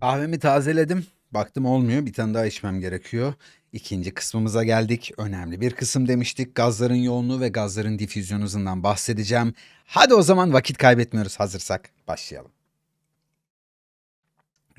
Kahvemi tazeledim. Baktım olmuyor. Bir tane daha içmem gerekiyor. İkinci kısmımıza geldik. Önemli bir kısım demiştik. Gazların yoğunluğu ve gazların difüzyon hızından bahsedeceğim. Hadi o zaman vakit kaybetmiyoruz. Hazırsak başlayalım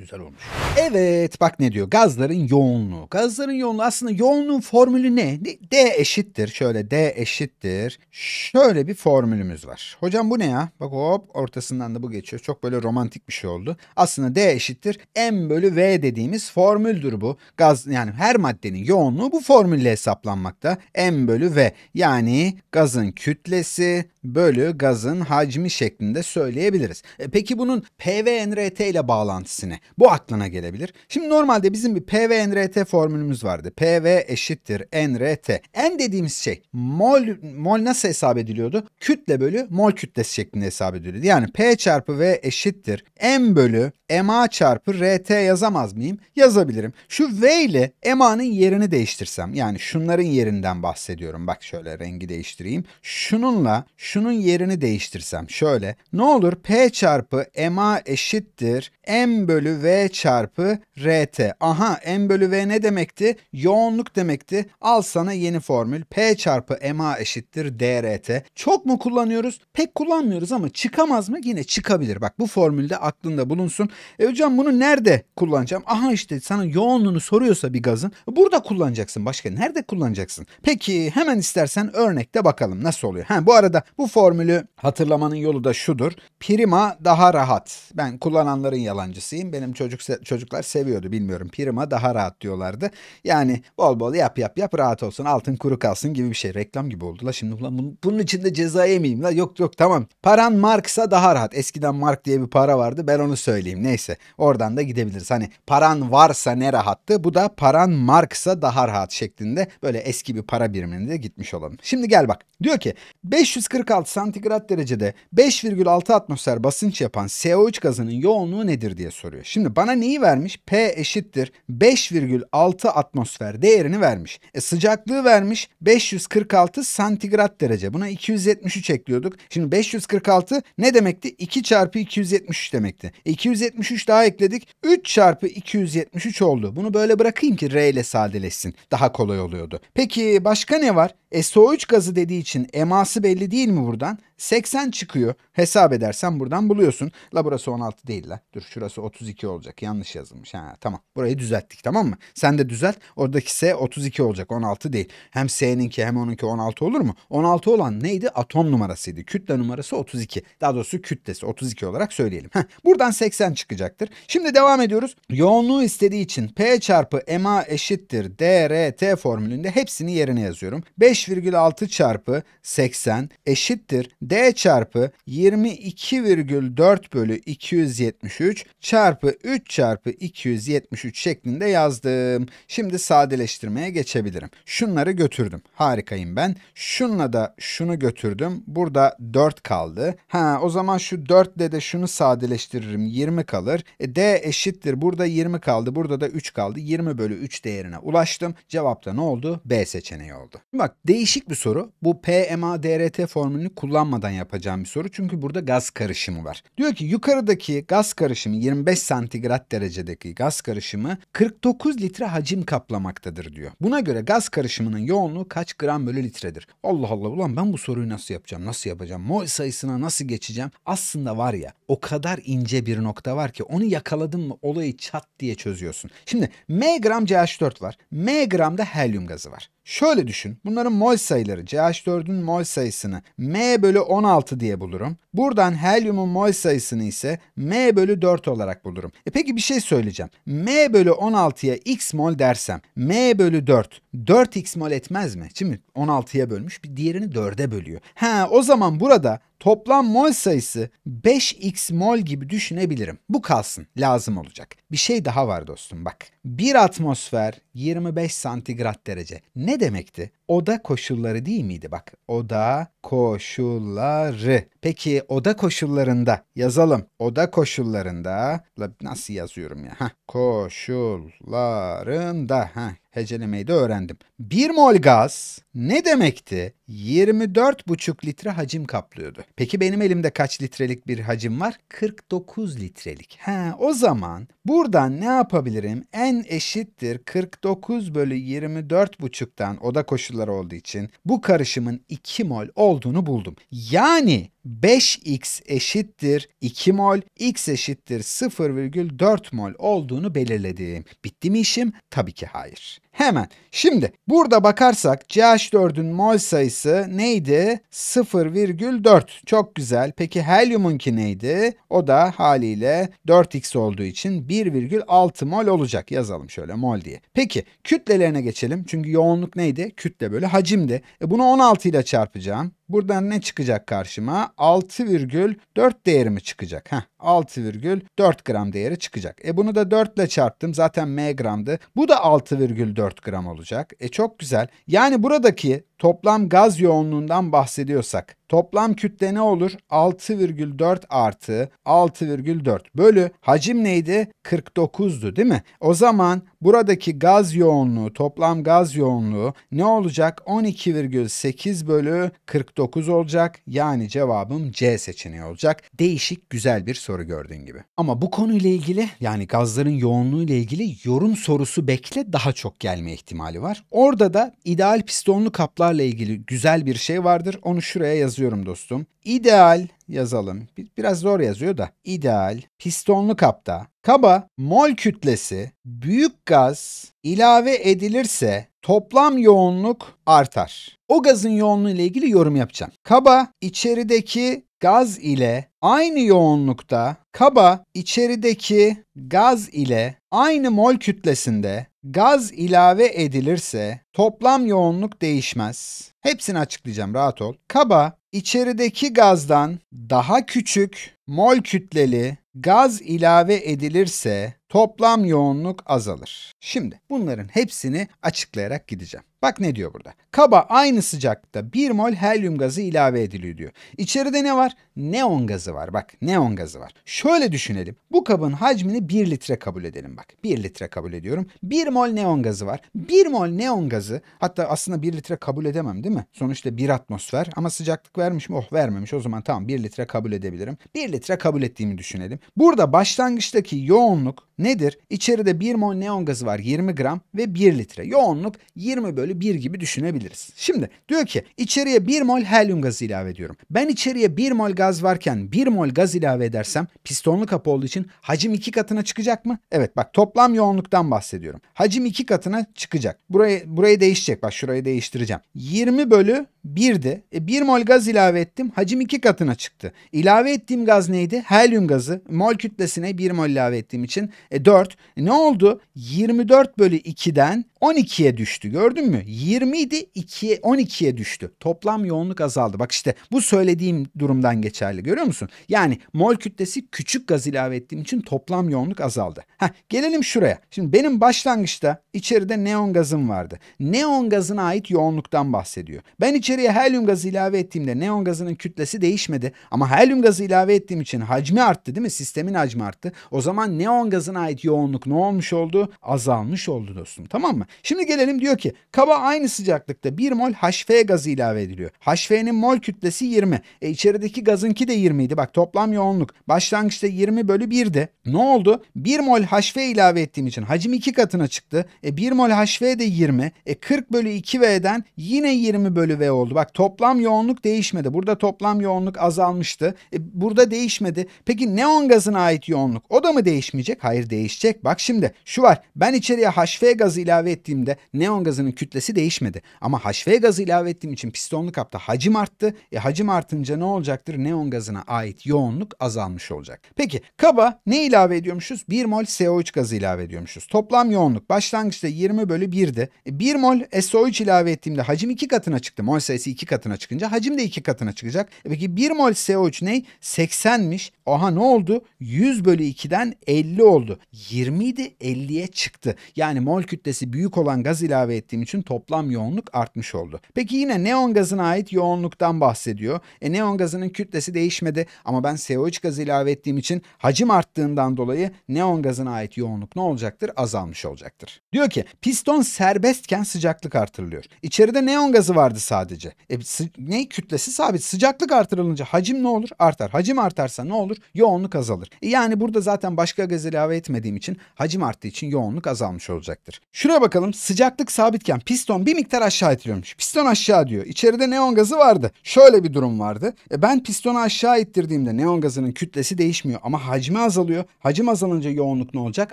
güzel olmuş. Evet bak ne diyor gazların yoğunluğu. Gazların yoğunluğu aslında yoğunluğun formülü ne? D eşittir şöyle D eşittir. Şöyle bir formülümüz var. Hocam bu ne ya? Bak hop ortasından da bu geçiyor. Çok böyle romantik bir şey oldu. Aslında D eşittir M bölü V dediğimiz formüldür bu. Gaz yani her maddenin yoğunluğu bu formülle hesaplanmakta. M bölü V yani gazın kütlesi bölü gazın hacmi şeklinde söyleyebiliriz. E peki bunun PVNRT ile bağlantısı ne? Bu aklına gelebilir. Şimdi normalde bizim bir PVNRT formülümüz vardı. PV eşittir NRT. N dediğimiz şey mol mol nasıl hesap ediliyordu? Kütle bölü mol kütlesi şeklinde hesap ediliyordu. Yani P çarpı V eşittir M bölü MA çarpı RT yazamaz mıyım? Yazabilirim. Şu V ile MA'nın yerini değiştirsem yani şunların yerinden bahsediyorum. Bak şöyle rengi değiştireyim. Şununla şunun yerini değiştirsem şöyle ne olur P çarpı MA eşittir M bölü bölü V çarpı RT. Aha M bölü V ne demekti? Yoğunluk demekti. Al sana yeni formül. P çarpı MA eşittir DRT. Çok mu kullanıyoruz? Pek kullanmıyoruz ama çıkamaz mı? Yine çıkabilir. Bak bu formülde aklında bulunsun. E hocam bunu nerede kullanacağım? Aha işte sana yoğunluğunu soruyorsa bir gazın burada kullanacaksın. Başka nerede kullanacaksın? Peki hemen istersen örnekte bakalım nasıl oluyor. Ha bu arada bu formülü hatırlamanın yolu da şudur. Prima daha rahat. Ben kullananların yalancısıyım. Benim benim çocuk çocuklar seviyordu bilmiyorum. Prima daha rahat diyorlardı. Yani bol bol yap yap yap rahat olsun. Altın kuru kalsın gibi bir şey. Reklam gibi oldu la şimdi. Ulan bunun, bunun için de ceza yemeyeyim la. Yok yok tamam. Paran Marks'a daha rahat. Eskiden Mark diye bir para vardı. Ben onu söyleyeyim. Neyse. Oradan da gidebiliriz. Hani paran varsa ne rahattı? Bu da paran Marks'a daha rahat şeklinde böyle eski bir para biriminde gitmiş olalım. Şimdi gel bak. Diyor ki 546 santigrat derecede 5,6 atmosfer basınç yapan CO3 gazının yoğunluğu nedir diye soruyor. Şimdi bana neyi vermiş? P eşittir 5,6 atmosfer değerini vermiş. E sıcaklığı vermiş 546 santigrat derece. Buna 273 ekliyorduk. Şimdi 546 ne demekti? 2 çarpı 273 demekti. E 273 daha ekledik. 3 çarpı 273 oldu. Bunu böyle bırakayım ki R ile sadeleşsin. Daha kolay oluyordu. Peki başka ne var? SO3 gazı dediği için eması belli değil mi buradan? 80 çıkıyor. Hesap edersen buradan buluyorsun. La burası 16 değil la. Dur şurası 32 olacak. Yanlış yazılmış. Ha tamam. Burayı düzelttik tamam mı? Sen de düzelt. Oradaki S 32 olacak. 16 değil. Hem S'ninki hem onunki 16 olur mu? 16 olan neydi? Atom numarasıydı. Kütle numarası 32. Daha doğrusu kütlesi 32 olarak söyleyelim. Heh, buradan 80 çıkacaktır. Şimdi devam ediyoruz. Yoğunluğu istediği için P çarpı MA eşittir DRT formülünde hepsini yerine yazıyorum. 5 5,6 çarpı 80 eşittir D çarpı 22,4 bölü 273 çarpı 3 çarpı 273 şeklinde yazdım. Şimdi sadeleştirmeye geçebilirim. Şunları götürdüm. Harikayım ben. Şunla da şunu götürdüm. Burada 4 kaldı. Ha o zaman şu 4 ile de şunu sadeleştiririm. 20 kalır. E, D eşittir. Burada 20 kaldı. Burada da 3 kaldı. 20 bölü 3 değerine ulaştım. Cevapta ne oldu? B seçeneği oldu. Bak Değişik bir soru. Bu PMA-DRT formülünü kullanmadan yapacağım bir soru. Çünkü burada gaz karışımı var. Diyor ki yukarıdaki gaz karışımı 25 santigrat derecedeki gaz karışımı 49 litre hacim kaplamaktadır diyor. Buna göre gaz karışımının yoğunluğu kaç gram bölü litredir? Allah Allah ulan ben bu soruyu nasıl yapacağım? Nasıl yapacağım? Mol sayısına nasıl geçeceğim? Aslında var ya o kadar ince bir nokta var ki onu yakaladın mı olayı çat diye çözüyorsun. Şimdi M gram CH4 var. M gram da helyum gazı var. Şöyle düşün. Bunların mol sayıları CH4'ün mol sayısını M bölü 16 diye bulurum. Buradan helyumun mol sayısını ise M bölü 4 olarak bulurum. E peki bir şey söyleyeceğim. M bölü 16'ya x mol dersem M bölü 4 4x mol etmez mi? Şimdi 16'ya bölmüş bir diğerini 4'e bölüyor. Ha o zaman burada Toplam mol sayısı 5x mol gibi düşünebilirim. Bu kalsın. Lazım olacak. Bir şey daha var dostum bak. 1 atmosfer 25 santigrat derece. Ne demekti? oda koşulları değil miydi? Bak oda koşulları. Peki oda koşullarında yazalım. Oda koşullarında nasıl yazıyorum ya? Heh, koşullarında. Heh, hecelemeyi de öğrendim. Bir mol gaz ne demekti? 24,5 litre hacim kaplıyordu. Peki benim elimde kaç litrelik bir hacim var? 49 litrelik. He, o zaman buradan ne yapabilirim? En eşittir 49 bölü 24,5'tan oda koşulları parçalar olduğu için bu karışımın 2 mol olduğunu buldum. Yani 5x eşittir 2 mol, x eşittir 0,4 mol olduğunu belirledim. Bitti mi işim? Tabii ki hayır. Hemen. Şimdi burada bakarsak CH4'ün mol sayısı neydi? 0,4. Çok güzel. Peki helyumunki neydi? O da haliyle 4x olduğu için 1,6 mol olacak. Yazalım şöyle mol diye. Peki kütlelerine geçelim. Çünkü yoğunluk neydi? Kütle bölü hacimdi. E bunu 16 ile çarpacağım. Buradan ne çıkacak karşıma? 6,4 değeri mi çıkacak? Heh, 6,4 gram değeri çıkacak. E bunu da 4 ile çarptım. Zaten m gramdı. Bu da 6,4 gram olacak. E çok güzel. Yani buradaki toplam gaz yoğunluğundan bahsediyorsak toplam kütle ne olur? 6,4 artı 6,4 bölü hacim neydi? 49'du değil mi? O zaman buradaki gaz yoğunluğu, toplam gaz yoğunluğu ne olacak? 12,8 bölü 49 olacak. Yani cevabım C seçeneği olacak. Değişik güzel bir soru gördüğün gibi. Ama bu konuyla ilgili yani gazların yoğunluğu ile ilgili yorum sorusu bekle daha çok gelme ihtimali var. Orada da ideal pistonlu kaplar ısrarla ilgili güzel bir şey vardır. Onu şuraya yazıyorum dostum. İdeal yazalım. Biraz zor yazıyor da. İdeal pistonlu kapta kaba mol kütlesi büyük gaz ilave edilirse toplam yoğunluk artar. O gazın yoğunluğu ile ilgili yorum yapacağım. Kaba içerideki gaz ile aynı yoğunlukta kaba içerideki gaz ile aynı mol kütlesinde Gaz ilave edilirse toplam yoğunluk değişmez. Hepsini açıklayacağım rahat ol. Kaba içerideki gazdan daha küçük mol kütleli gaz ilave edilirse toplam yoğunluk azalır. Şimdi bunların hepsini açıklayarak gideceğim. Bak ne diyor burada. Kaba aynı sıcaklıkta 1 mol helyum gazı ilave ediliyor diyor. İçeride ne var? Neon gazı var. Bak neon gazı var. Şöyle düşünelim. Bu kabın hacmini 1 litre kabul edelim bak. 1 litre kabul ediyorum. 1 mol neon gazı var. 1 mol neon gazı hatta aslında 1 litre kabul edemem değil mi? Sonuçta 1 atmosfer ama sıcaklık vermiş mi? Oh vermemiş. O zaman tamam 1 litre kabul edebilirim. 1 litre kabul ettiğimi düşünelim. Burada başlangıçtaki yoğunluk nedir? İçeride 1 mol neon gazı var var 20 gram ve 1 litre. Yoğunluk 20 bölü 1 gibi düşünebiliriz. Şimdi diyor ki içeriye 1 mol helyum gazı ilave ediyorum. Ben içeriye 1 mol gaz varken 1 mol gaz ilave edersem pistonlu kapı olduğu için hacim 2 katına çıkacak mı? Evet bak toplam yoğunluktan bahsediyorum. Hacim 2 katına çıkacak. Burayı, burayı değişecek bak şurayı değiştireceğim. 20 bölü 1'di. E, 1 mol gaz ilave ettim. Hacim 2 katına çıktı. İlave ettiğim gaz neydi? Helyum gazı. Mol kütlesine 1 mol ilave ettiğim için e, 4. E, ne oldu? 24 bölü 2'den 12'ye düştü gördün mü? 20 idi 2'ye 12'ye düştü. Toplam yoğunluk azaldı. Bak işte bu söylediğim durumdan geçerli görüyor musun? Yani mol kütlesi küçük gaz ilave ettiğim için toplam yoğunluk azaldı. Heh, gelelim şuraya. Şimdi benim başlangıçta içeride neon gazım vardı. Neon gazına ait yoğunluktan bahsediyor. Ben içeriye helyum gazı ilave ettiğimde neon gazının kütlesi değişmedi. Ama helyum gazı ilave ettiğim için hacmi arttı değil mi? Sistemin hacmi arttı. O zaman neon gazına ait yoğunluk ne olmuş oldu? Azalmış oldu dostum tamam mı? Şimdi gelelim diyor ki kaba aynı sıcaklıkta 1 mol HF gazı ilave ediliyor. HF'nin mol kütlesi 20. E içerideki gazınki de 20 idi. Bak toplam yoğunluk. Başlangıçta 20 bölü 1'di. Ne oldu? 1 mol HF ilave ettiğim için hacim 2 katına çıktı. E 1 mol HF de 20. E 40 bölü 2 V'den yine 20 bölü V oldu. Bak toplam yoğunluk değişmedi. Burada toplam yoğunluk azalmıştı. E, burada değişmedi. Peki neon gazına ait yoğunluk o da mı değişmeyecek? Hayır değişecek. Bak şimdi şu var. Ben içeriye HF gazı ilave ettim ettiğimde neon gazının kütlesi değişmedi. Ama HV gazı ilave ettiğim için pistonlu kapta hacim arttı. E hacim artınca ne olacaktır? Neon gazına ait yoğunluk azalmış olacak. Peki kaba ne ilave ediyormuşuz? 1 mol CO3 gazı ilave ediyormuşuz. Toplam yoğunluk başlangıçta 20 bölü 1'di. E, 1 mol SO3 ilave ettiğimde hacim 2 katına çıktı. Mol sayısı 2 katına çıkınca hacim de 2 katına çıkacak. E, peki 1 mol CO3 ne? 80'miş. Aha ne oldu? 100 bölü 2'den 50 oldu. 20 idi 50'ye çıktı. Yani mol kütlesi büyük olan gaz ilave ettiğim için toplam yoğunluk artmış oldu. Peki yine neon gazına ait yoğunluktan bahsediyor. E neon gazının kütlesi değişmedi ama ben CO3 gazı ilave ettiğim için hacim arttığından dolayı neon gazına ait yoğunluk ne olacaktır? Azalmış olacaktır. Diyor ki piston serbestken sıcaklık artırılıyor. İçeride neon gazı vardı sadece. E, ne kütlesi sabit. Sıcaklık artırılınca hacim ne olur? Artar. Hacim artarsa ne olur? yoğunluk azalır. Yani burada zaten başka gaz ilave etmediğim için hacim arttığı için yoğunluk azalmış olacaktır. Şuna bakalım sıcaklık sabitken piston bir miktar aşağı itiliyormuş. Piston aşağı diyor. İçeride neon gazı vardı. Şöyle bir durum vardı. E ben pistonu aşağı ittirdiğimde neon gazının kütlesi değişmiyor ama hacmi azalıyor. Hacim azalınca yoğunluk ne olacak?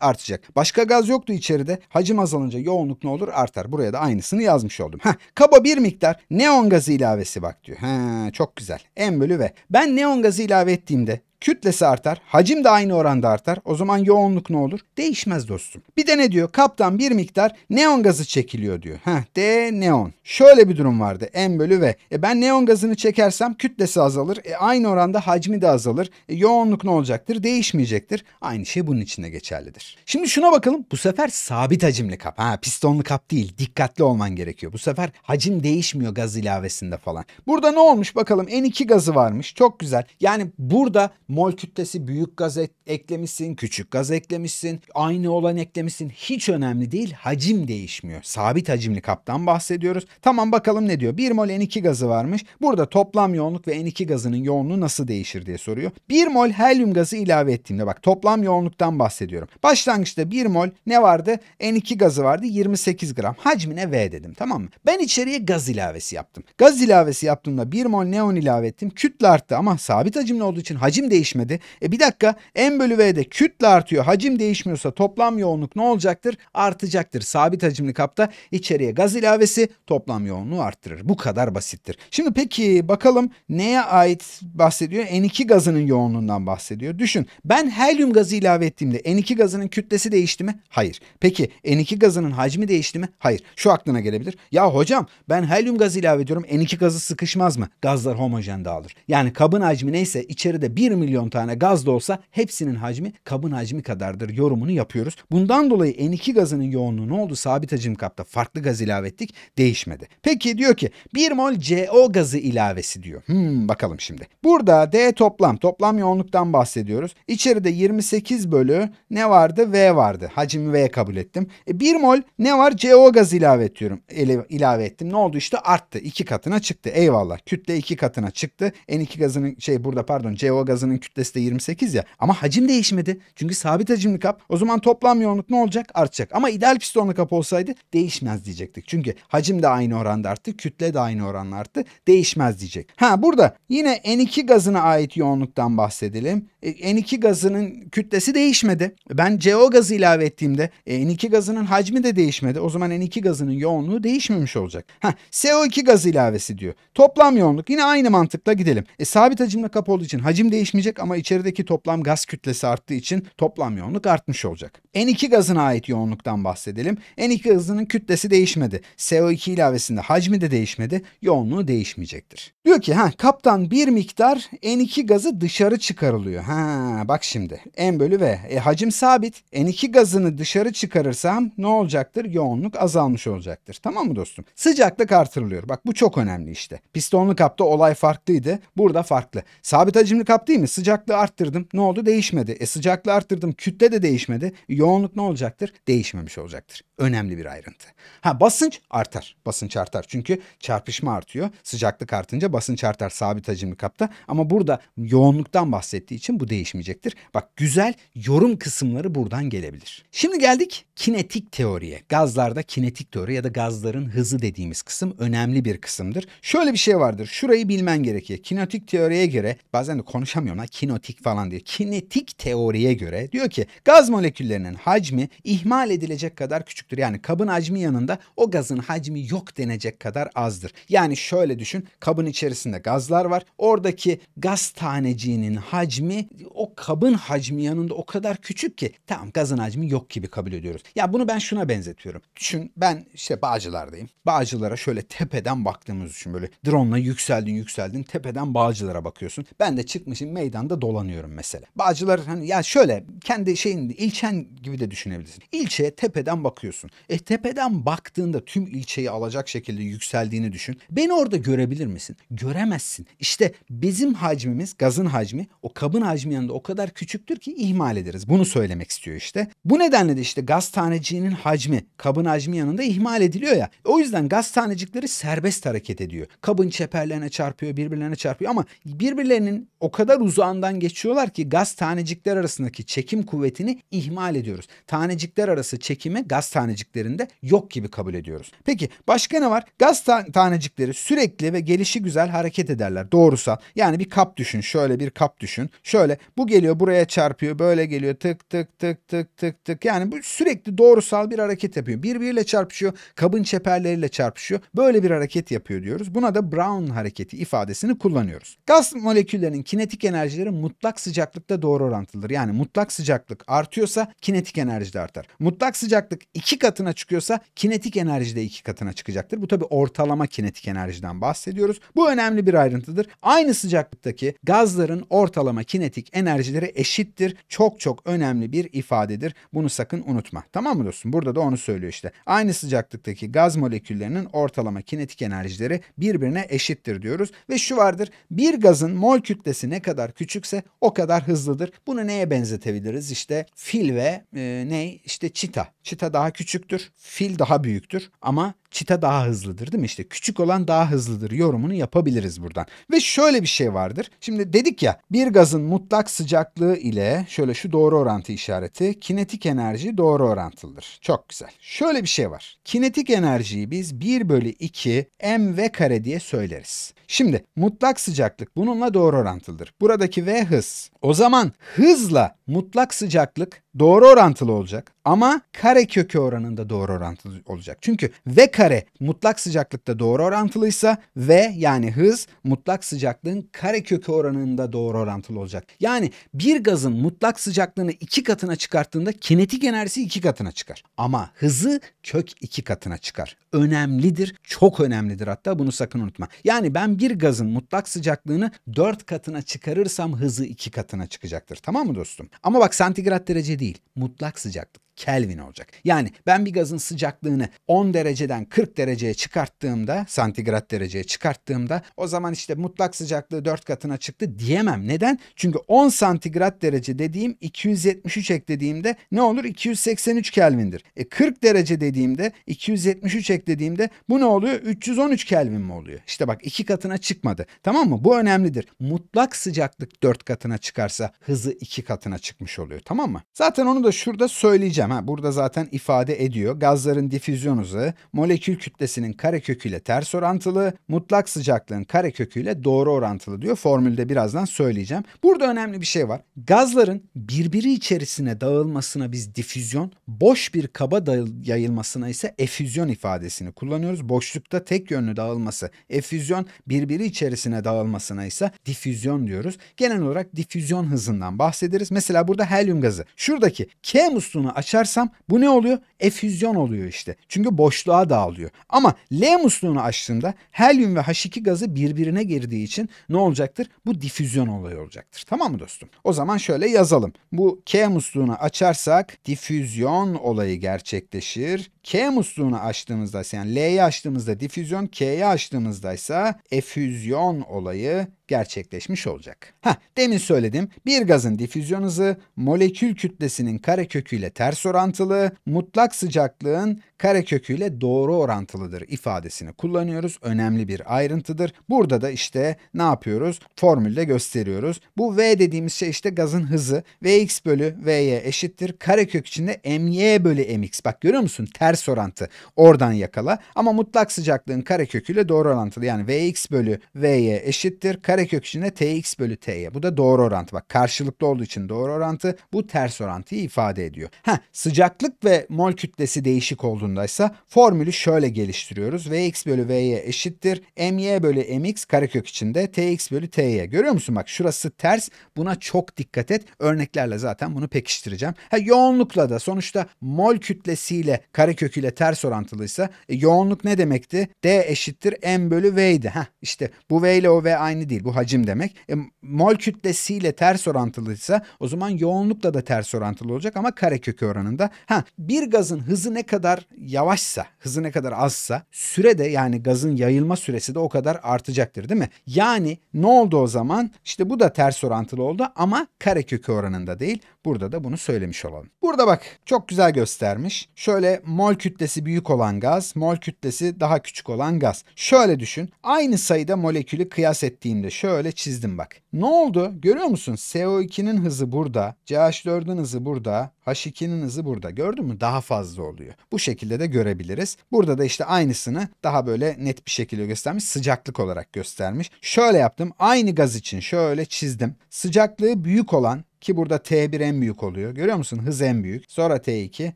Artacak. Başka gaz yoktu içeride. Hacim azalınca yoğunluk ne olur? Artar. Buraya da aynısını yazmış oldum. Heh, kaba bir miktar neon gazı ilavesi bak diyor. He, çok güzel. En bölü V. Ben neon gazı ilave ettiğimde kütlesi artar, hacim de aynı oranda artar. O zaman yoğunluk ne olur? Değişmez dostum. Bir de ne diyor? Kaptan bir miktar neon gazı çekiliyor diyor. Heh, de neon. Şöyle bir durum vardı. M bölü V. E ben neon gazını çekersem kütlesi azalır. E aynı oranda hacmi de azalır. E yoğunluk ne olacaktır? Değişmeyecektir. Aynı şey bunun için de geçerlidir. Şimdi şuna bakalım. Bu sefer sabit hacimli kap. Ha pistonlu kap değil. Dikkatli olman gerekiyor. Bu sefer hacim değişmiyor gaz ilavesinde falan. Burada ne olmuş bakalım? N2 gazı varmış. Çok güzel. Yani burada Mol kütlesi büyük gaz eklemişsin, küçük gaz eklemişsin, aynı olan eklemişsin. Hiç önemli değil. Hacim değişmiyor. Sabit hacimli kaptan bahsediyoruz. Tamam bakalım ne diyor. 1 mol N2 gazı varmış. Burada toplam yoğunluk ve N2 gazının yoğunluğu nasıl değişir diye soruyor. 1 mol helyum gazı ilave ettiğimde bak toplam yoğunluktan bahsediyorum. Başlangıçta 1 mol ne vardı? N2 gazı vardı 28 gram. Hacmine V dedim tamam mı? Ben içeriye gaz ilavesi yaptım. Gaz ilavesi yaptığımda 1 mol neon ilave ettim. Kütle arttı ama sabit hacimli olduğu için hacim değişmedi. E bir dakika M bölü V'de kütle artıyor. Hacim değişmiyorsa toplam yoğunluk ne olacaktır? Artacaktır. Sabit hacimli kapta içeriye gaz ilavesi toplam yoğunluğu arttırır. Bu kadar basittir. Şimdi peki bakalım neye ait bahsediyor? N2 gazının yoğunluğundan bahsediyor. Düşün ben helyum gazı ilave ettiğimde N2 gazının kütlesi değişti mi? Hayır. Peki N2 gazının hacmi değişti mi? Hayır. Şu aklına gelebilir. Ya hocam ben helyum gazı ilave ediyorum. N2 gazı sıkışmaz mı? Gazlar homojen dağılır. Yani kabın hacmi neyse içeride 1 milyon milyon tane gaz da olsa hepsinin hacmi kabın hacmi kadardır yorumunu yapıyoruz. Bundan dolayı N2 gazının yoğunluğu ne oldu? Sabit hacim kapta farklı gaz ilave ettik değişmedi. Peki diyor ki 1 mol CO gazı ilavesi diyor. Hmm bakalım şimdi. Burada D toplam toplam yoğunluktan bahsediyoruz. İçeride 28 bölü ne vardı? V vardı. Hacimi V kabul ettim. E, 1 mol ne var? CO gazı ilave ediyorum. Ele, ilave ettim. Ne oldu işte arttı. 2 katına çıktı. Eyvallah. Kütle 2 katına çıktı. N2 gazının şey burada pardon CO gazının Dünyanın kütlesi de 28 ya. Ama hacim değişmedi. Çünkü sabit hacimli kap. O zaman toplam yoğunluk ne olacak? Artacak. Ama ideal pistonlu kap olsaydı değişmez diyecektik. Çünkü hacim de aynı oranda arttı. Kütle de aynı oranda arttı. Değişmez diyecek. Ha burada yine N2 gazına ait yoğunluktan bahsedelim. E, N2 gazının kütlesi değişmedi. Ben CO gazı ilave ettiğimde e, N2 gazının hacmi de değişmedi. O zaman N2 gazının yoğunluğu değişmemiş olacak. Ha CO2 gazı ilavesi diyor. Toplam yoğunluk yine aynı mantıkla gidelim. E, sabit hacimli kap olduğu için hacim değişmeyecek etkilenmeyecek ama içerideki toplam gaz kütlesi arttığı için toplam yoğunluk artmış olacak. N2 gazına ait yoğunluktan bahsedelim. N2 gazının kütlesi değişmedi. CO2 ilavesinde hacmi de değişmedi. Yoğunluğu değişmeyecektir. Diyor ki ha kaptan bir miktar N2 gazı dışarı çıkarılıyor. Ha bak şimdi n bölü V. E, hacim sabit. N2 gazını dışarı çıkarırsam ne olacaktır? Yoğunluk azalmış olacaktır. Tamam mı dostum? Sıcaklık artırılıyor. Bak bu çok önemli işte. Pistonlu kapta olay farklıydı. Burada farklı. Sabit hacimli kap değil mi? sıcaklığı arttırdım. Ne oldu? Değişmedi. E sıcaklığı arttırdım. Kütle de değişmedi. E, yoğunluk ne olacaktır? Değişmemiş olacaktır. Önemli bir ayrıntı. Ha basınç artar. Basınç artar. Çünkü çarpışma artıyor. Sıcaklık artınca basınç artar sabit hacimli kapta. Ama burada yoğunluktan bahsettiği için bu değişmeyecektir. Bak güzel yorum kısımları buradan gelebilir. Şimdi geldik kinetik teoriye. Gazlarda kinetik teori ya da gazların hızı dediğimiz kısım önemli bir kısımdır. Şöyle bir şey vardır. Şurayı bilmen gerekiyor. Kinetik teoriye göre bazen de konuşamıyorum buna kinotik falan diyor. Kinetik teoriye göre diyor ki gaz moleküllerinin hacmi ihmal edilecek kadar küçüktür. Yani kabın hacmi yanında o gazın hacmi yok denecek kadar azdır. Yani şöyle düşün kabın içerisinde gazlar var. Oradaki gaz taneciğinin hacmi o kabın hacmi yanında o kadar küçük ki tamam gazın hacmi yok gibi kabul ediyoruz. Ya bunu ben şuna benzetiyorum. Düşün ben işte Bağcılar'dayım. Bağcılar'a şöyle tepeden baktığımız düşün böyle drone'la yükseldin yükseldin tepeden Bağcılar'a bakıyorsun. Ben de çıkmışım meydan meydanda dolanıyorum mesela. Bağcılar hani ya şöyle kendi şeyin ilçen gibi de düşünebilirsin. İlçeye tepeden bakıyorsun. E tepeden baktığında tüm ilçeyi alacak şekilde yükseldiğini düşün. Beni orada görebilir misin? Göremezsin. İşte bizim hacmimiz gazın hacmi o kabın hacmi yanında o kadar küçüktür ki ihmal ederiz. Bunu söylemek istiyor işte. Bu nedenle de işte gaz taneciğinin hacmi kabın hacmi yanında ihmal ediliyor ya. O yüzden gaz tanecikleri serbest hareket ediyor. Kabın çeperlerine çarpıyor birbirlerine çarpıyor ama birbirlerinin o kadar uzun uzağından geçiyorlar ki gaz tanecikler arasındaki çekim kuvvetini ihmal ediyoruz. Tanecikler arası çekimi gaz taneciklerinde yok gibi kabul ediyoruz. Peki başka ne var? Gaz ta tanecikleri sürekli ve gelişi güzel hareket ederler. Doğrusal. Yani bir kap düşün. Şöyle bir kap düşün. Şöyle bu geliyor buraya çarpıyor. Böyle geliyor tık tık tık tık tık tık. Yani bu sürekli doğrusal bir hareket yapıyor. Birbiriyle çarpışıyor. Kabın çeperleriyle çarpışıyor. Böyle bir hareket yapıyor diyoruz. Buna da Brown hareketi ifadesini kullanıyoruz. Gaz moleküllerinin kinetik enerji enerjileri mutlak sıcaklıkta doğru orantılıdır. Yani mutlak sıcaklık artıyorsa kinetik enerji de artar. Mutlak sıcaklık iki katına çıkıyorsa kinetik enerji de iki katına çıkacaktır. Bu tabi ortalama kinetik enerjiden bahsediyoruz. Bu önemli bir ayrıntıdır. Aynı sıcaklıktaki gazların ortalama kinetik enerjileri eşittir. Çok çok önemli bir ifadedir. Bunu sakın unutma. Tamam mı dostum? Burada da onu söylüyor işte. Aynı sıcaklıktaki gaz moleküllerinin ortalama kinetik enerjileri birbirine eşittir diyoruz. Ve şu vardır. Bir gazın mol kütlesi ne kadar küçükse o kadar hızlıdır. Bunu neye benzetebiliriz? İşte fil ve e, ne? İşte çita. Çita daha küçüktür. Fil daha büyüktür ama çita daha hızlıdır değil mi? İşte küçük olan daha hızlıdır yorumunu yapabiliriz buradan. Ve şöyle bir şey vardır. Şimdi dedik ya bir gazın mutlak sıcaklığı ile şöyle şu doğru orantı işareti kinetik enerji doğru orantılıdır. Çok güzel. Şöyle bir şey var. Kinetik enerjiyi biz 1 bölü 2 mv kare diye söyleriz. Şimdi mutlak sıcaklık bununla doğru orantılıdır. Buradaki V hız. O zaman hızla mutlak sıcaklık doğru orantılı olacak ama kare kökü oranında doğru orantılı olacak. Çünkü V kare mutlak sıcaklıkta doğru orantılıysa V yani hız mutlak sıcaklığın kare kökü oranında doğru orantılı olacak. Yani bir gazın mutlak sıcaklığını iki katına çıkarttığında kinetik enerjisi iki katına çıkar. Ama hızı kök iki katına çıkar. Önemlidir, çok önemlidir hatta bunu sakın unutma. Yani ben bir gazın mutlak sıcaklığını dört katına çıkarırsam hızı iki katına çıkacaktır. Tamam mı dostum? Ama bak santigrat derece değil değil, mutlak sıcaklık. Kelvin olacak. Yani ben bir gazın sıcaklığını 10 dereceden 40 dereceye çıkarttığımda, santigrat dereceye çıkarttığımda o zaman işte mutlak sıcaklığı 4 katına çıktı diyemem. Neden? Çünkü 10 santigrat derece dediğim 273 eklediğimde ne olur? 283 Kelvin'dir. E 40 derece dediğimde 273 eklediğimde bu ne oluyor? 313 Kelvin mi oluyor? İşte bak iki katına çıkmadı. Tamam mı? Bu önemlidir. Mutlak sıcaklık 4 katına çıkarsa hızı 2 katına çıkmış oluyor. Tamam mı? Zaten onu da şurada söyleyeceğim. Deprem ha burada zaten ifade ediyor. Gazların difüzyon hızı molekül kütlesinin kareköküyle ters orantılı, mutlak sıcaklığın kareköküyle doğru orantılı diyor. Formülde birazdan söyleyeceğim. Burada önemli bir şey var. Gazların birbiri içerisine dağılmasına biz difüzyon, boş bir kaba yayılmasına ise efüzyon ifadesini kullanıyoruz. Boşlukta tek yönlü dağılması efüzyon, birbiri içerisine dağılmasına ise difüzyon diyoruz. Genel olarak difüzyon hızından bahsederiz. Mesela burada helyum gazı. Şuradaki K musluğunu açar açarsam bu ne oluyor? Efüzyon oluyor işte. Çünkü boşluğa dağılıyor. Ama L musluğunu açtığımda helyum ve H2 gazı birbirine girdiği için ne olacaktır? Bu difüzyon olayı olacaktır. Tamam mı dostum? O zaman şöyle yazalım. Bu K musluğunu açarsak difüzyon olayı gerçekleşir. K musluğunu açtığımızda yani L'yi açtığımızda difüzyon, K'yi açtığımızda ise efüzyon olayı gerçekleşmiş olacak. Ha, demin söyledim. Bir gazın difüzyon hızı molekül kütlesinin karekökü ile ters orantılı, mutlak sıcaklığın kareköküyle doğru orantılıdır ifadesini kullanıyoruz. Önemli bir ayrıntıdır. Burada da işte ne yapıyoruz? Formülde gösteriyoruz. Bu V dediğimiz şey işte gazın hızı. Vx bölü V'ye eşittir. Karekök içinde my bölü mx. Bak görüyor musun? Ters orantı. Oradan yakala. Ama mutlak sıcaklığın kareköküyle doğru orantılı. Yani Vx bölü V'ye eşittir. Karekök içinde Tx bölü T'ye. Bu da doğru orantı. Bak karşılıklı olduğu için doğru orantı. Bu ters orantıyı ifade ediyor. Ha sıcaklık ve mol kütlesi değişik olduğu olduğunda ise formülü şöyle geliştiriyoruz. Vx bölü Vy eşittir. My bölü Mx karekök içinde Tx bölü Ty. Görüyor musun? Bak şurası ters. Buna çok dikkat et. Örneklerle zaten bunu pekiştireceğim. Ha, yoğunlukla da sonuçta mol kütlesiyle kareköküyle ters orantılıysa e, yoğunluk ne demekti? D eşittir M bölü V'ydi. Heh, işte bu V ile o V aynı değil. Bu hacim demek. E, mol kütlesiyle ters orantılıysa o zaman yoğunlukla da ters orantılı olacak ama karekök oranında. Ha, bir gazın hızı ne kadar yavaşsa, hızı ne kadar azsa süre de yani gazın yayılma süresi de o kadar artacaktır değil mi? Yani ne oldu o zaman? İşte bu da ters orantılı oldu ama karekökü oranında değil. Burada da bunu söylemiş olalım. Burada bak çok güzel göstermiş. Şöyle mol kütlesi büyük olan gaz, mol kütlesi daha küçük olan gaz. Şöyle düşün. Aynı sayıda molekülü kıyas ettiğimde şöyle çizdim bak. Ne oldu? Görüyor musun? CO2'nin hızı burada, CH4'ün hızı burada, H2'nin hızı burada. Gördün mü? Daha fazla oluyor. Bu şekilde de görebiliriz. Burada da işte aynısını daha böyle net bir şekilde göstermiş. Sıcaklık olarak göstermiş. Şöyle yaptım. Aynı gaz için şöyle çizdim. Sıcaklığı büyük olan ki burada T1 en büyük oluyor. Görüyor musun? Hız en büyük. Sonra T2,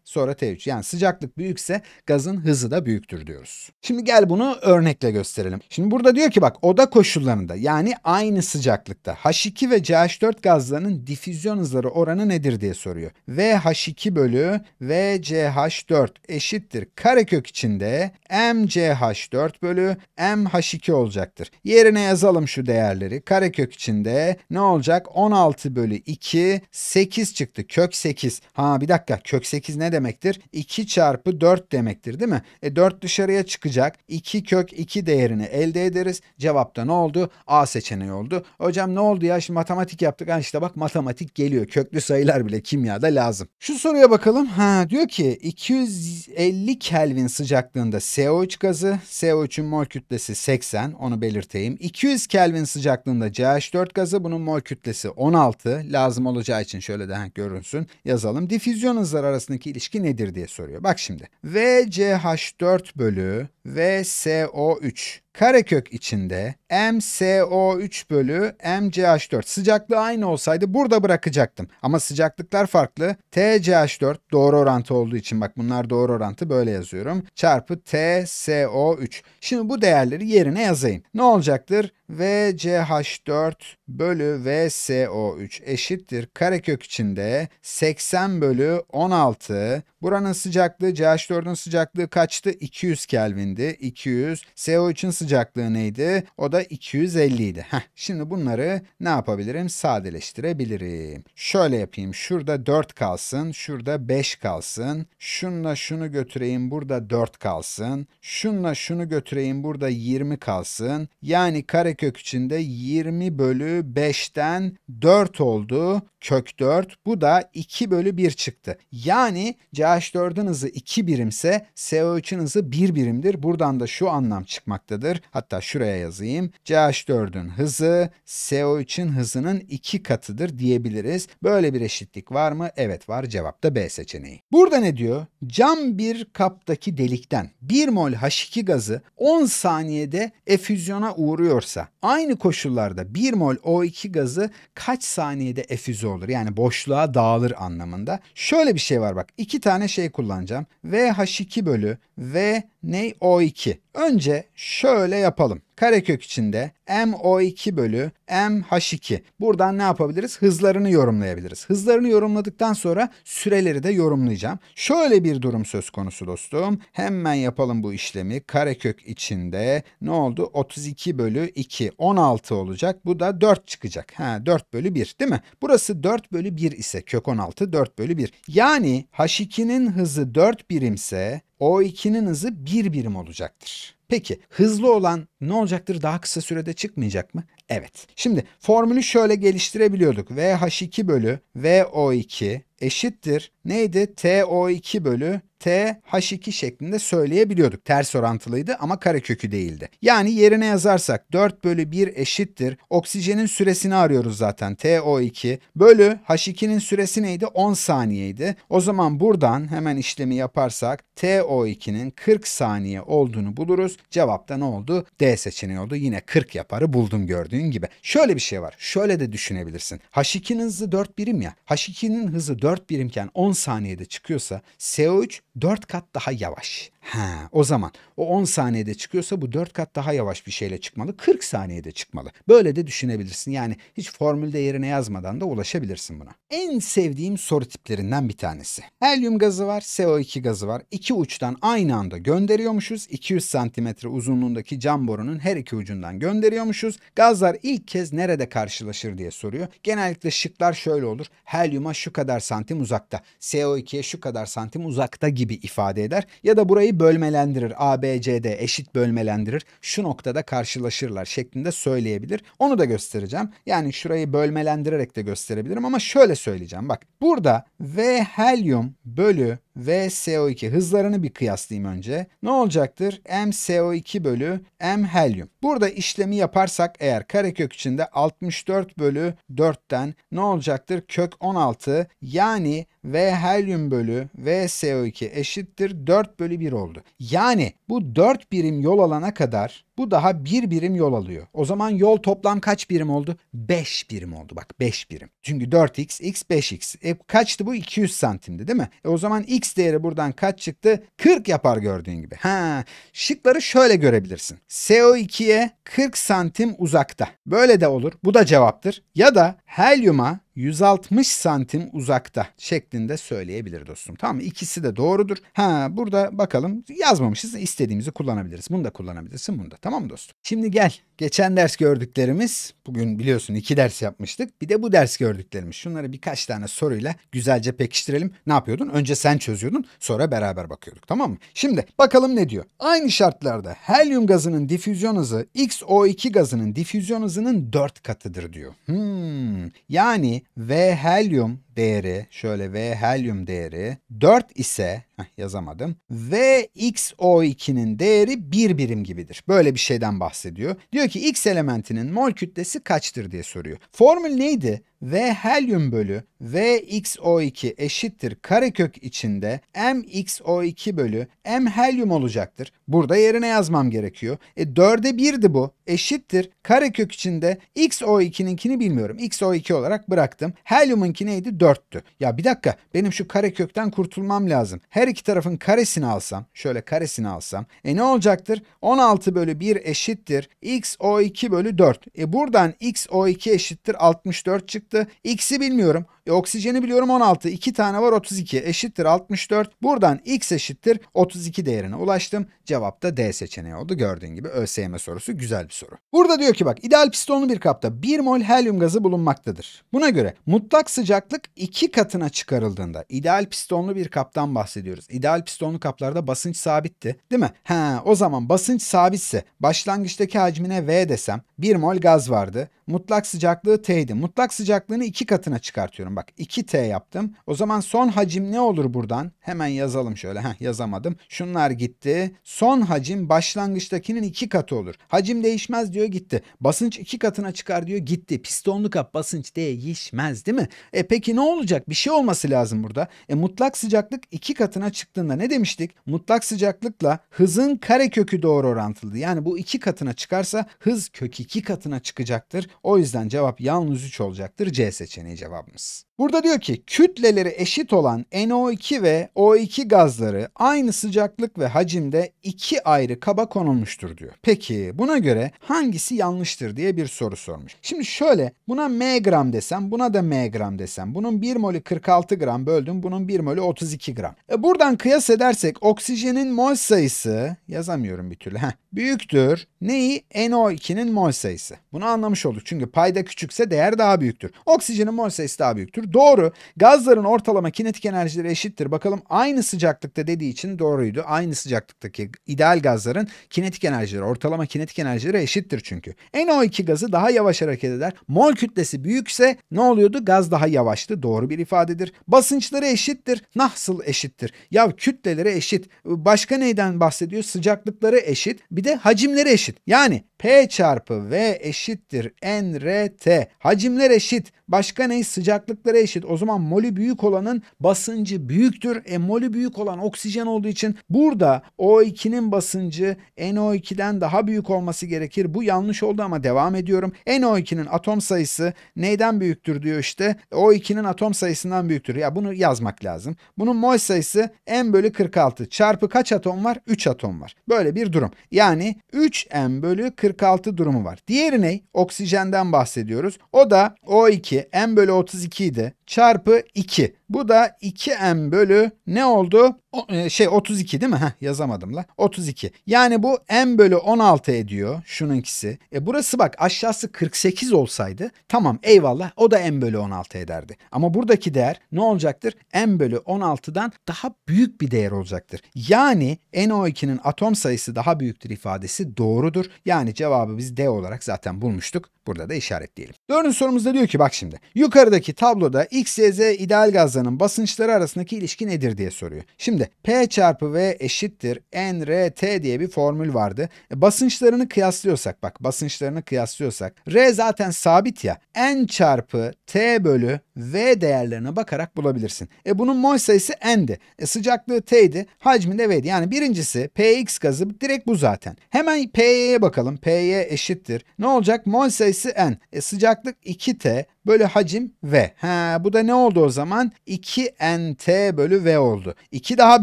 sonra T3. Yani sıcaklık büyükse gazın hızı da büyüktür diyoruz. Şimdi gel bunu örnekle gösterelim. Şimdi burada diyor ki bak oda koşullarında yani aynı sıcaklıkta H2 ve CH4 gazlarının difüzyon hızları oranı nedir diye soruyor. VH2 bölü VCH4 eşittir karekök içinde MCH4 bölü MH2 olacaktır. Yerine yazalım şu değerleri. Karekök içinde ne olacak? 16 bölü 2 2, 8 çıktı. Kök 8. Ha bir dakika kök 8 ne demektir? 2 çarpı 4 demektir değil mi? E 4 dışarıya çıkacak. 2 kök 2 değerini elde ederiz. Cevapta ne oldu? A seçeneği oldu. Hocam ne oldu ya şimdi matematik yaptık. Ha işte bak matematik geliyor. Köklü sayılar bile kimyada lazım. Şu soruya bakalım. Ha diyor ki 250 Kelvin sıcaklığında CO3 gazı. CO3'ün mol kütlesi 80. Onu belirteyim. 200 Kelvin sıcaklığında CH4 gazı. Bunun mol kütlesi 16. Lazım lazım olacağı için şöyle daha görünsün yazalım. Difüzyon hızları arasındaki ilişki nedir diye soruyor. Bak şimdi VCH4 bölü VSO3 karekök içinde MCO3 bölü MCH4. Sıcaklığı aynı olsaydı burada bırakacaktım. Ama sıcaklıklar farklı. TCH4 doğru orantı olduğu için bak bunlar doğru orantı böyle yazıyorum. Çarpı tco 3 Şimdi bu değerleri yerine yazayım. Ne olacaktır? VCH4 bölü vco 3 eşittir karekök içinde 80 bölü 16. Buranın sıcaklığı CH4'ün sıcaklığı kaçtı? 200 Kelvin'di. 200. co 3ün sıcaklığı neydi? O da da 250 idi. Heh, şimdi bunları ne yapabilirim? Sadeleştirebilirim. Şöyle yapayım. Şurada 4 kalsın. Şurada 5 kalsın. Şunla şunu götüreyim. Burada 4 kalsın. Şunla şunu götüreyim. Burada 20 kalsın. Yani karekök içinde 20 bölü 5'ten 4 oldu. Kök 4. Bu da 2 bölü 1 çıktı. Yani CH4'ün hızı 2 birimse CO3'ün hızı 1 birimdir. Buradan da şu anlam çıkmaktadır. Hatta şuraya yazayım bizim CH4'ün hızı CO3'ün hızının iki katıdır diyebiliriz. Böyle bir eşitlik var mı? Evet var. Cevap da B seçeneği. Burada ne diyor? Cam bir kaptaki delikten 1 mol H2 gazı 10 saniyede efüzyona uğruyorsa aynı koşullarda 1 mol O2 gazı kaç saniyede efüze olur? Yani boşluğa dağılır anlamında. Şöyle bir şey var bak. iki tane şey kullanacağım. VH2 bölü V Ney O2. Önce şöyle yapalım karekök içinde MO2 bölü MH2. Buradan ne yapabiliriz? Hızlarını yorumlayabiliriz. Hızlarını yorumladıktan sonra süreleri de yorumlayacağım. Şöyle bir durum söz konusu dostum. Hemen yapalım bu işlemi. Karekök içinde ne oldu? 32 bölü 2 16 olacak. Bu da 4 çıkacak. Ha 4 bölü 1 değil mi? Burası 4 bölü 1 ise kök 16 4 bölü 1. Yani H2'nin hızı 4 birimse O2'nin hızı 1 birim olacaktır. Peki hızlı olan ne olacaktır? Daha kısa sürede çıkmayacak mı? Evet. Şimdi formülü şöyle geliştirebiliyorduk. VH2 bölü VO2 eşittir. Neydi? TO2 bölü TH2 şeklinde söyleyebiliyorduk. Ters orantılıydı ama karekökü değildi. Yani yerine yazarsak 4 bölü 1 eşittir. Oksijenin süresini arıyoruz zaten TO2 bölü H2'nin süresi neydi? 10 saniyeydi. O zaman buradan hemen işlemi yaparsak TO2'nin 40 saniye olduğunu buluruz. Cevapta ne oldu? D seçeneği oldu. Yine 40 yaparı buldum gördüğünüz Dediğim gibi şöyle bir şey var. Şöyle de düşünebilirsin. H2'nin hızı 4 birim ya. H2'nin hızı 4 birimken 10 saniyede çıkıyorsa CO3 4 kat daha yavaş. Ha, o zaman o 10 saniyede çıkıyorsa bu 4 kat daha yavaş bir şeyle çıkmalı. 40 saniyede çıkmalı. Böyle de düşünebilirsin. Yani hiç formülde yerine yazmadan da ulaşabilirsin buna. En sevdiğim soru tiplerinden bir tanesi. Helyum gazı var, CO2 gazı var. İki uçtan aynı anda gönderiyormuşuz. 200 santimetre uzunluğundaki cam borunun her iki ucundan gönderiyormuşuz. Gazlar ilk kez nerede karşılaşır diye soruyor. Genellikle şıklar şöyle olur. Helyuma şu kadar santim uzakta, CO2'ye şu kadar santim uzakta gibi ifade eder. Ya da burayı bölmelendirir. A, B, C, D eşit bölmelendirir. Şu noktada karşılaşırlar şeklinde söyleyebilir. Onu da göstereceğim. Yani şurayı bölmelendirerek de gösterebilirim ama şöyle söyleyeceğim. Bak burada V helyum bölü ve CO2 hızlarını bir kıyaslayayım önce. Ne olacaktır? M CO2 bölü M helyum. Burada işlemi yaparsak eğer karekök içinde 64 bölü 4'ten ne olacaktır? Kök 16 yani V helyum bölü V CO2 eşittir 4 bölü 1 oldu. Yani bu 4 birim yol alana kadar bu daha bir birim yol alıyor. O zaman yol toplam kaç birim oldu? 5 birim oldu. Bak 5 birim. Çünkü 4x, x 5x. E, kaçtı bu? 200 santimdi değil mi? E, o zaman x değeri buradan kaç çıktı? 40 yapar gördüğün gibi. Ha, şıkları şöyle görebilirsin. CO2'ye 40 santim uzakta. Böyle de olur. Bu da cevaptır. Ya da helyuma 160 santim uzakta şeklinde söyleyebilir dostum. Tamam mı? İkisi de doğrudur. Ha burada bakalım yazmamışız istediğimizi kullanabiliriz. Bunu da kullanabilirsin bunu da tamam mı dostum? Şimdi gel geçen ders gördüklerimiz bugün biliyorsun iki ders yapmıştık. Bir de bu ders gördüklerimiz. Şunları birkaç tane soruyla güzelce pekiştirelim. Ne yapıyordun? Önce sen çözüyordun sonra beraber bakıyorduk tamam mı? Şimdi bakalım ne diyor? Aynı şartlarda helyum gazının difüzyon hızı XO2 gazının difüzyon hızının 4 katıdır diyor. Hmm. Yani V helyum değeri şöyle V helyum değeri 4 ise Heh, yazamadım. Ve XO2'nin değeri bir birim gibidir. Böyle bir şeyden bahsediyor. Diyor ki X elementinin mol kütlesi kaçtır diye soruyor. Formül neydi? V helyum bölü VXO2 eşittir karekök içinde MXO2 bölü M helyum olacaktır. Burada yerine yazmam gerekiyor. E 4'e 1'di bu. Eşittir karekök içinde XO2'ninkini bilmiyorum. XO2 olarak bıraktım. Helyumunkini neydi? 4'tü. Ya bir dakika benim şu karekökten kurtulmam lazım. Her iki tarafın karesini alsam, şöyle karesini alsam, e ne olacaktır? 16 bölü 1 eşittir. X O2 bölü 4. E buradan X O2 eşittir 64 çıktı. X'i bilmiyorum. E, oksijeni biliyorum 16. 2 tane var 32. Eşittir 64. Buradan x eşittir 32 değerine ulaştım. Cevap da D seçeneği oldu. Gördüğün gibi ÖSYM sorusu güzel bir soru. Burada diyor ki bak ideal pistonlu bir kapta 1 mol helyum gazı bulunmaktadır. Buna göre mutlak sıcaklık 2 katına çıkarıldığında ideal pistonlu bir kaptan bahsediyoruz. İdeal pistonlu kaplarda basınç sabitti değil mi? He o zaman basınç sabitse başlangıçtaki hacmine V desem 1 mol gaz vardı mutlak sıcaklığı T'ydi. Mutlak sıcaklığını iki katına çıkartıyorum. Bak 2T yaptım. O zaman son hacim ne olur buradan? Hemen yazalım şöyle. Heh, yazamadım. Şunlar gitti. Son hacim başlangıçtakinin iki katı olur. Hacim değişmez diyor gitti. Basınç iki katına çıkar diyor gitti. Pistonlu kap basınç değişmez değil mi? E peki ne olacak? Bir şey olması lazım burada. E mutlak sıcaklık iki katına çıktığında ne demiştik? Mutlak sıcaklıkla hızın karekökü doğru orantılı. Yani bu iki katına çıkarsa hız kök iki katına çıkacaktır. O yüzden cevap yalnız 3 olacaktır. C seçeneği cevabımız. Burada diyor ki kütleleri eşit olan NO2 ve O2 gazları aynı sıcaklık ve hacimde iki ayrı kaba konulmuştur diyor. Peki buna göre hangisi yanlıştır diye bir soru sormuş. Şimdi şöyle buna M gram desem buna da M gram desem. Bunun 1 molü 46 gram böldüm bunun 1 molü 32 gram. E buradan kıyas edersek oksijenin mol sayısı yazamıyorum bir türlü. Heh, büyüktür neyi? NO2'nin mol sayısı. Bunu anlamış olduk çünkü payda küçükse değer daha büyüktür. Oksijenin mol sayısı daha büyüktür. Doğru. Gazların ortalama kinetik enerjileri eşittir. Bakalım aynı sıcaklıkta dediği için doğruydu. Aynı sıcaklıktaki ideal gazların kinetik enerjileri, ortalama kinetik enerjileri eşittir çünkü. NO2 gazı daha yavaş hareket eder. Mol kütlesi büyükse ne oluyordu? Gaz daha yavaştı. Doğru bir ifadedir. Basınçları eşittir. Nasıl eşittir? Ya kütleleri eşit. Başka neyden bahsediyor? Sıcaklıkları eşit. Bir de hacimleri eşit. Yani P çarpı V eşittir nRT Hacimler eşit. Başka ne? Sıcaklıkları eşit. O zaman molü büyük olanın basıncı büyüktür. E molü büyük olan oksijen olduğu için burada O2'nin basıncı NO2'den daha büyük olması gerekir. Bu yanlış oldu ama devam ediyorum. NO2'nin atom sayısı neyden büyüktür diyor işte. O2'nin atom sayısından büyüktür. Ya bunu yazmak lazım. Bunun mol sayısı m bölü 46 çarpı kaç atom var? 3 atom var. Böyle bir durum. Yani 3m bölü 46 durumu var. Diğeri ne? Oksijenden bahsediyoruz. O da O2 en bölü 32 idi çarpı 2. Bu da 2m bölü ne oldu? O, e, şey 32 değil mi? Heh, yazamadım la. 32. Yani bu m bölü 16 ediyor şununkisi. E burası bak aşağısı 48 olsaydı tamam eyvallah o da m bölü 16 ederdi. Ama buradaki değer ne olacaktır? m bölü 16'dan daha büyük bir değer olacaktır. Yani NO2'nin atom sayısı daha büyüktür ifadesi doğrudur. Yani cevabı biz D olarak zaten bulmuştuk. Burada da işaretleyelim. Dördüncü sorumuzda diyor ki bak şimdi yukarıdaki tabloda x XYZ ideal gazlarının basınçları arasındaki ilişki nedir diye soruyor. Şimdi P çarpı V eşittir NRT diye bir formül vardı. E, basınçlarını kıyaslıyorsak bak basınçlarını kıyaslıyorsak R zaten sabit ya. N çarpı T bölü V değerlerine bakarak bulabilirsin. E bunun mol sayısı N'di. E sıcaklığı T'ydi. Hacmi de V'di. Yani birincisi PX gazı direkt bu zaten. Hemen PY'ye bakalım. PY eşittir. Ne olacak? Mol sayısı N. E sıcaklık 2T bölü hacim V. Ha, bu da ne oldu o zaman? 2NT bölü V oldu. 2 daha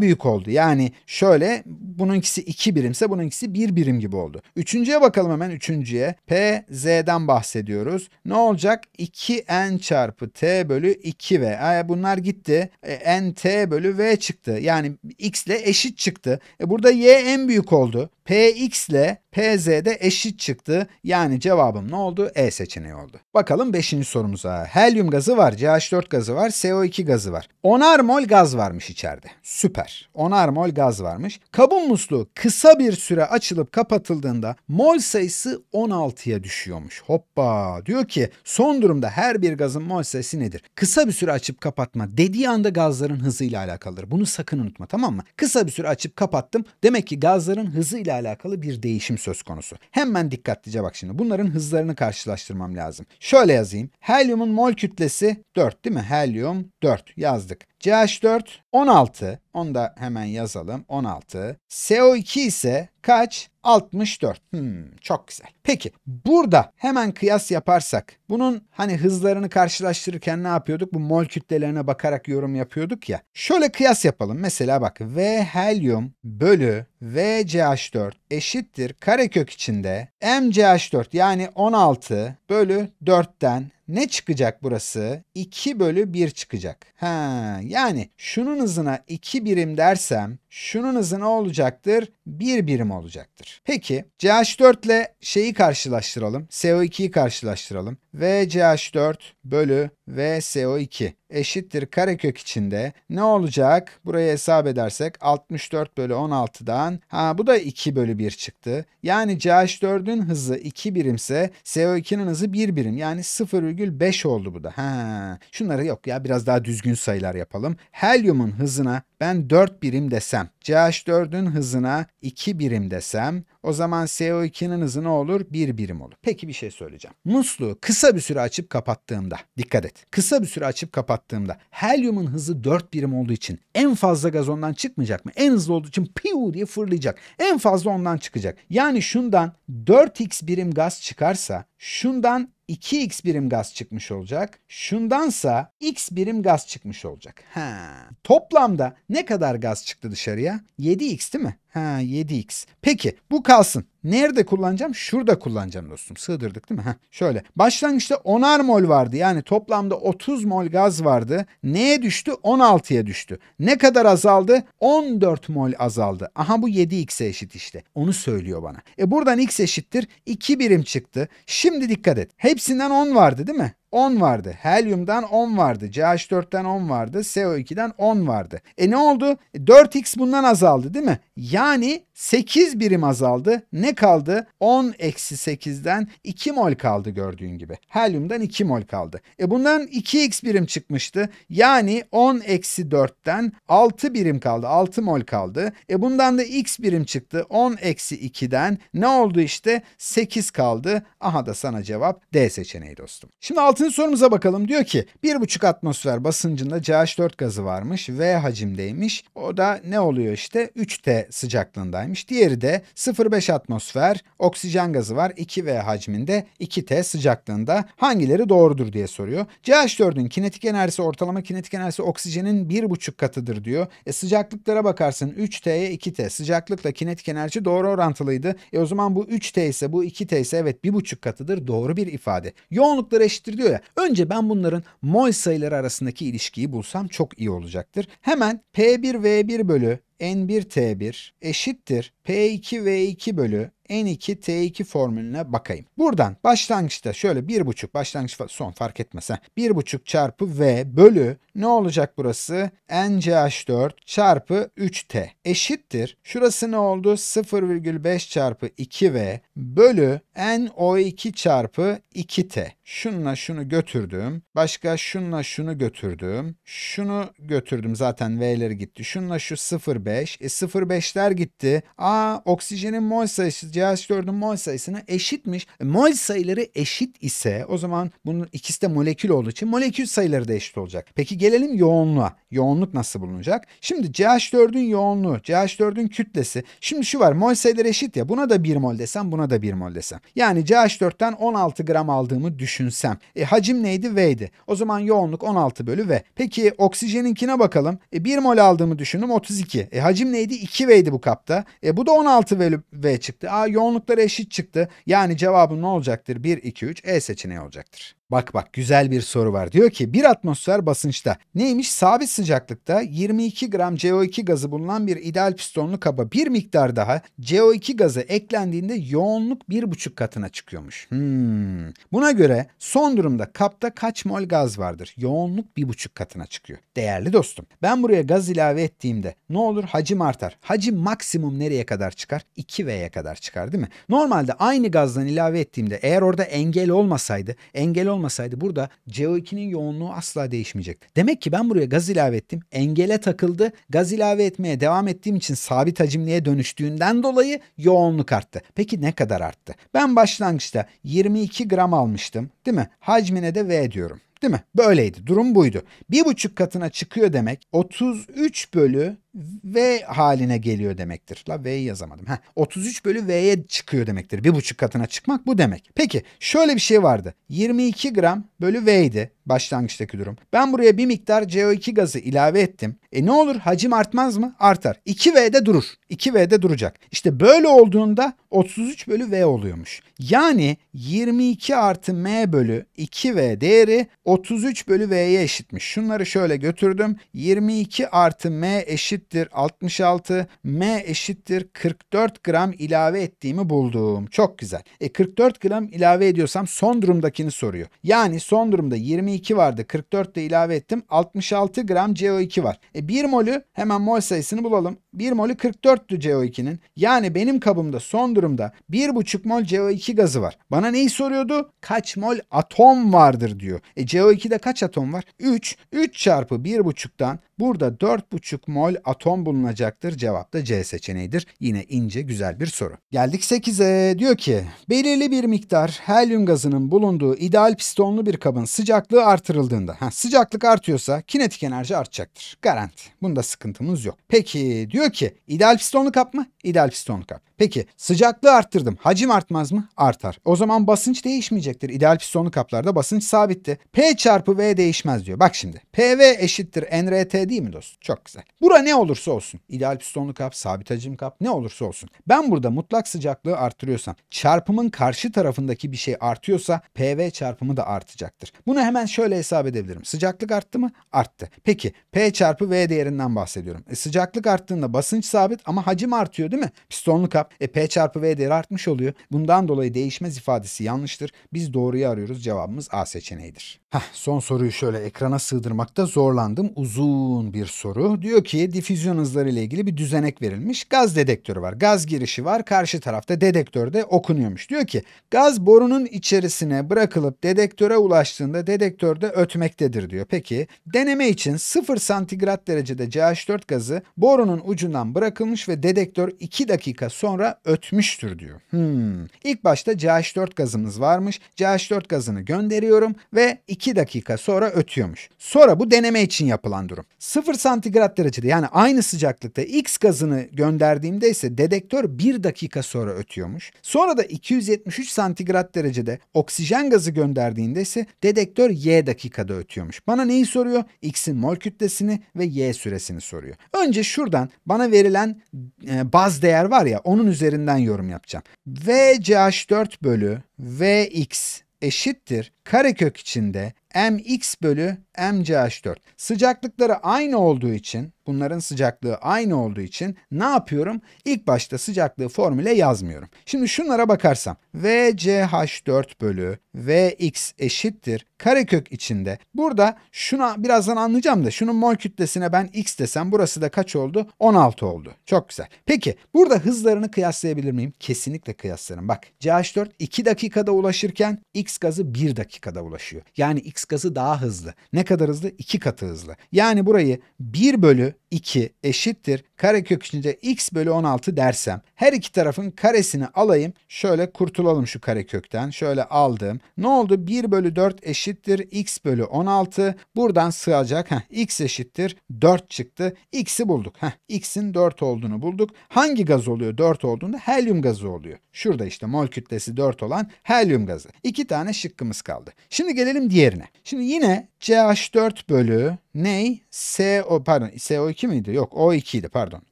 büyük oldu. Yani şöyle bununkisi 2 birimse bununkisi 1 birim gibi oldu. Üçüncüye bakalım hemen üçüncüye. PZ'den bahsediyoruz. Ne olacak? 2N çarpı T bölü 2v. E, ee, bunlar gitti. E, ee, n t bölü v çıktı. Yani x ile eşit çıktı. E, burada y en büyük oldu. Px ile Pz'de eşit çıktı. Yani cevabım ne oldu? E seçeneği oldu. Bakalım 5. sorumuza. Helyum gazı var, CH4 gazı var, CO2 gazı var. 10'ar mol gaz varmış içeride. Süper. 10'ar mol gaz varmış. Kabın musluğu kısa bir süre açılıp kapatıldığında mol sayısı 16'ya düşüyormuş. Hoppa. Diyor ki son durumda her bir gazın mol sayısı nedir? Kısa bir süre açıp kapatma dediği anda gazların hızıyla alakalıdır. Bunu sakın unutma tamam mı? Kısa bir süre açıp kapattım. Demek ki gazların hızıyla alakalı bir değişim söz konusu. Hemen dikkatlice bak şimdi. Bunların hızlarını karşılaştırmam lazım. Şöyle yazayım. Helyumun mol kütlesi 4 değil mi? Helyum 4 yazdık. CH4 16. Onu da hemen yazalım. 16. CO2 ise Kaç? 64. Hmm, çok güzel. Peki burada hemen kıyas yaparsak bunun hani hızlarını karşılaştırırken ne yapıyorduk? Bu mol kütlelerine bakarak yorum yapıyorduk ya. Şöyle kıyas yapalım. Mesela bak V helyum bölü VCH4 eşittir karekök içinde MCH4 yani 16 bölü 4'ten ne çıkacak burası? 2 bölü 1 çıkacak. Ha, yani şunun hızına 2 birim dersem şunun hızı ne olacaktır? 1 birim olacaktır. Peki CH4 ile şeyi karşılaştıralım. CO2'yi karşılaştıralım. VCH4 bölü VSO2 eşittir karekök içinde ne olacak? Burayı hesap edersek 64 bölü 16'dan ha bu da 2 bölü bir çıktı. Yani CH4'ün hızı 2 birimse CO2'nin hızı 1 birim. Yani 0,5 oldu bu da. Ha, şunları yok ya biraz daha düzgün sayılar yapalım. Helyumun hızına ben 4 birim desem, CH4'ün hızına 2 birim desem, o zaman CO2'nin hızı ne olur? 1 birim olur. Peki bir şey söyleyeceğim. Musluğu kısa bir süre açıp kapattığımda, dikkat et, kısa bir süre açıp kapattığımda helyumun hızı 4 birim olduğu için en fazla gaz ondan çıkmayacak mı? En hızlı olduğu için piu diye fırlayacak. En fazla ondan çıkacak. Yani şundan 4x birim gaz çıkarsa, şundan 2x birim gaz çıkmış olacak. Şundansa x birim gaz çıkmış olacak. Ha. Toplamda ne kadar gaz çıktı dışarıya? 7x değil mi? Ha 7x. Peki bu kalsın. Nerede kullanacağım? Şurada kullanacağım dostum. Sığdırdık değil mi? Heh, şöyle. Başlangıçta 10'ar mol vardı. Yani toplamda 30 mol gaz vardı. Neye düştü? 16'ya düştü. Ne kadar azaldı? 14 mol azaldı. Aha bu 7x'e eşit işte. Onu söylüyor bana. E buradan x eşittir. 2 birim çıktı. Şimdi dikkat et. Hepsinden 10 vardı değil mi? 10 vardı. Helyum'dan 10 vardı. CH4'ten 10 vardı. CO2'den 10 vardı. E ne oldu? 4x e, bundan azaldı değil mi? Yani 8 birim azaldı. Ne kaldı? 10 eksi 8'den 2 mol kaldı gördüğün gibi. Helyumdan 2 mol kaldı. E bundan 2x birim çıkmıştı. Yani 10 eksi 4'ten 6 birim kaldı. 6 mol kaldı. E bundan da x birim çıktı. 10 eksi 2'den ne oldu işte? 8 kaldı. Aha da sana cevap D seçeneği dostum. Şimdi 6. sorumuza bakalım. Diyor ki 1,5 atmosfer basıncında CH4 gazı varmış. V hacimdeymiş. O da ne oluyor işte? 3T sıcaklığındaymış gelmiş. Diğeri de 0,5 atmosfer oksijen gazı var 2V hacminde 2T sıcaklığında hangileri doğrudur diye soruyor. CH4'ün kinetik enerjisi ortalama kinetik enerjisi oksijenin 1,5 katıdır diyor. E sıcaklıklara bakarsın 3T'ye 2T sıcaklıkla kinetik enerji doğru orantılıydı. E o zaman bu 3T ise bu 2T ise evet 1,5 katıdır doğru bir ifade. Yoğunlukları eşittir diyor ya. Önce ben bunların mol sayıları arasındaki ilişkiyi bulsam çok iyi olacaktır. Hemen P1V1 bölü N1T1 eşittir P2V2 bölü N2 T2 formülüne bakayım. Buradan başlangıçta şöyle 1,5 başlangıç son fark etmez. 1,5 çarpı V bölü ne olacak burası? NCH4 çarpı 3T eşittir. Şurası ne oldu? 0,5 çarpı 2V bölü NO2 çarpı 2T. Şununla şunu götürdüm. Başka şununla şunu götürdüm. Şunu götürdüm zaten V'leri gitti. Şununla şu 0,5. E 0,5'ler gitti. Aa oksijenin mol sayısı CH4'ün mol sayısına eşitmiş. E, mol sayıları eşit ise o zaman bunun ikisi de molekül olduğu için molekül sayıları da eşit olacak. Peki gelelim yoğunluğa. Yoğunluk nasıl bulunacak? Şimdi CH4'ün yoğunluğu, CH4'ün kütlesi. Şimdi şu var mol sayıları eşit ya buna da 1 mol desem buna da 1 mol desem. Yani CH4'ten 16 gram aldığımı düşünsem. E, hacim neydi? V'di? O zaman yoğunluk 16 bölü V. Peki oksijeninkine bakalım. E, 1 mol aldığımı düşündüm 32. E, hacim neydi? 2 vdi bu kapta. E, bu da 16 bölü V çıktı. A yoğunlukları eşit çıktı. Yani cevabın ne olacaktır? 1, 2, 3 E seçeneği olacaktır. Bak bak güzel bir soru var. Diyor ki bir atmosfer basınçta neymiş sabit sıcaklıkta 22 gram CO2 gazı bulunan bir ideal pistonlu kaba bir miktar daha CO2 gazı eklendiğinde yoğunluk bir buçuk katına çıkıyormuş. Hmm. Buna göre son durumda kapta kaç mol gaz vardır? Yoğunluk bir buçuk katına çıkıyor. Değerli dostum ben buraya gaz ilave ettiğimde ne olur hacim artar. Hacim maksimum nereye kadar çıkar? 2V'ye kadar çıkar değil mi? Normalde aynı gazdan ilave ettiğimde eğer orada engel olmasaydı engel olmasaydı olmasaydı burada CO2'nin yoğunluğu asla değişmeyecekti. Demek ki ben buraya gaz ilave ettim. Engele takıldı. Gaz ilave etmeye devam ettiğim için sabit hacimliğe dönüştüğünden dolayı yoğunluk arttı. Peki ne kadar arttı? Ben başlangıçta 22 gram almıştım değil mi? Hacmine de V diyorum. Değil mi? Böyleydi. Durum buydu. Bir buçuk katına çıkıyor demek 33 bölü V haline geliyor demektir. La V'yi yazamadım. Heh, 33 bölü V'ye çıkıyor demektir. Bir buçuk katına çıkmak bu demek. Peki şöyle bir şey vardı. 22 gram bölü V idi başlangıçtaki durum. Ben buraya bir miktar CO2 gazı ilave ettim. E ne olur hacim artmaz mı? Artar. 2V'de durur. 2V'de duracak. İşte böyle olduğunda 33 bölü V oluyormuş. Yani 22 artı M bölü 2V değeri 33 bölü V'ye eşitmiş. Şunları şöyle götürdüm. 22 artı M eşit eşittir 66, M eşittir 44 gram ilave ettiğimi buldum. Çok güzel. E 44 gram ilave ediyorsam son durumdakini soruyor. Yani son durumda 22 vardı. 44 de ilave ettim. 66 gram CO2 var. E 1 molü hemen mol sayısını bulalım. 1 molü 44'tü CO2'nin. Yani benim kabımda son durumda 1,5 mol CO2 gazı var. Bana neyi soruyordu? Kaç mol atom vardır diyor. E CO2'de kaç atom var? 3. 3 çarpı 1,5'tan burada 4,5 mol atom bulunacaktır. Cevap da C seçeneğidir. Yine ince güzel bir soru. Geldik 8'e. Diyor ki belirli bir miktar helyum gazının bulunduğu ideal pistonlu bir kabın sıcaklığı artırıldığında. Ha, sıcaklık artıyorsa kinetik enerji artacaktır. Garanti. Bunda sıkıntımız yok. Peki diyor ki ideal pistonlu kap mı? İdeal pistonlu kap. Peki sıcaklığı arttırdım. Hacim artmaz mı? Artar. O zaman basınç değişmeyecektir. İdeal pistonlu kaplarda basınç sabitti. P çarpı V değişmez diyor. Bak şimdi. PV eşittir NRT değil mi dostum? Çok güzel. Bura ne olursa olsun. ideal pistonlu kap, sabit hacim kap ne olursa olsun. Ben burada mutlak sıcaklığı artırıyorsam, çarpımın karşı tarafındaki bir şey artıyorsa PV çarpımı da artacaktır. Bunu hemen şöyle hesap edebilirim. Sıcaklık arttı mı? Arttı. Peki P çarpı V değerinden bahsediyorum. E, sıcaklık arttığında basınç sabit ama hacim artıyor değil mi? Pistonlu kap. E, P çarpı V değeri artmış oluyor. Bundan dolayı değişmez ifadesi yanlıştır. Biz doğruyu arıyoruz. Cevabımız A seçeneğidir. Heh, son soruyu şöyle ekrana sığdırmakta zorlandım. Uzun bir soru. Diyor ki dif füzyon hızları ile ilgili bir düzenek verilmiş. Gaz dedektörü var. Gaz girişi var. Karşı tarafta dedektörde okunuyormuş. Diyor ki gaz borunun içerisine bırakılıp dedektöre ulaştığında dedektörde ötmektedir diyor. Peki deneme için 0 santigrat derecede CH4 gazı borunun ucundan bırakılmış ve dedektör 2 dakika sonra ötmüştür diyor. Hmm. İlk başta CH4 gazımız varmış. CH4 gazını gönderiyorum ve 2 dakika sonra ötüyormuş. Sonra bu deneme için yapılan durum. 0 santigrat derecede yani Aynı sıcaklıkta X gazını gönderdiğimde ise dedektör 1 dakika sonra ötüyormuş. Sonra da 273 santigrat derecede oksijen gazı gönderdiğinde ise dedektör Y dakikada ötüyormuş. Bana neyi soruyor? X'in mol kütlesini ve Y süresini soruyor. Önce şuradan bana verilen e, baz değer var ya onun üzerinden yorum yapacağım. VCH4 bölü VX eşittir karekök içinde mx bölü mch4. Sıcaklıkları aynı olduğu için, bunların sıcaklığı aynı olduğu için ne yapıyorum? İlk başta sıcaklığı formüle yazmıyorum. Şimdi şunlara bakarsam vch4 bölü vx eşittir karekök içinde. Burada şuna birazdan anlayacağım da şunun mol kütlesine ben x desem burası da kaç oldu? 16 oldu. Çok güzel. Peki burada hızlarını kıyaslayabilir miyim? Kesinlikle kıyaslarım. Bak CH4 2 dakikada ulaşırken X gazı 1 dakikada ulaşıyor. Yani X X gazı daha hızlı. Ne kadar hızlı? 2 katı hızlı. Yani burayı 1 bölü 2 eşittir karekök içinde x bölü 16 dersem her iki tarafın karesini alayım şöyle kurtulalım şu karekökten şöyle aldım ne oldu 1 bölü 4 eşittir x bölü 16 buradan sığacak Heh, x eşittir 4 çıktı x'i bulduk x'in 4 olduğunu bulduk hangi gaz oluyor 4 olduğunda helyum gazı oluyor şurada işte mol kütlesi 4 olan helyum gazı İki tane şıkkımız kaldı şimdi gelelim diğerine Şimdi yine CH4 bölü ney? SO pardon SO2 miydi? Yok O2 idi pardon.